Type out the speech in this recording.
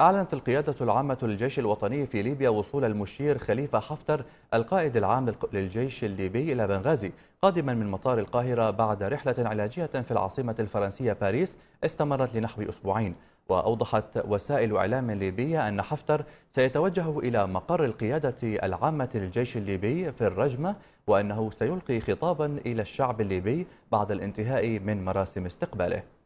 أعلنت القيادة العامة للجيش الوطني في ليبيا وصول المشير خليفة حفتر القائد العام للجيش الليبي إلى بنغازي قادما من مطار القاهرة بعد رحلة علاجية في العاصمة الفرنسية باريس استمرت لنحو أسبوعين وأوضحت وسائل إعلام ليبية أن حفتر سيتوجه إلى مقر القيادة العامة للجيش الليبي في الرجمة وأنه سيلقي خطابا إلى الشعب الليبي بعد الانتهاء من مراسم استقباله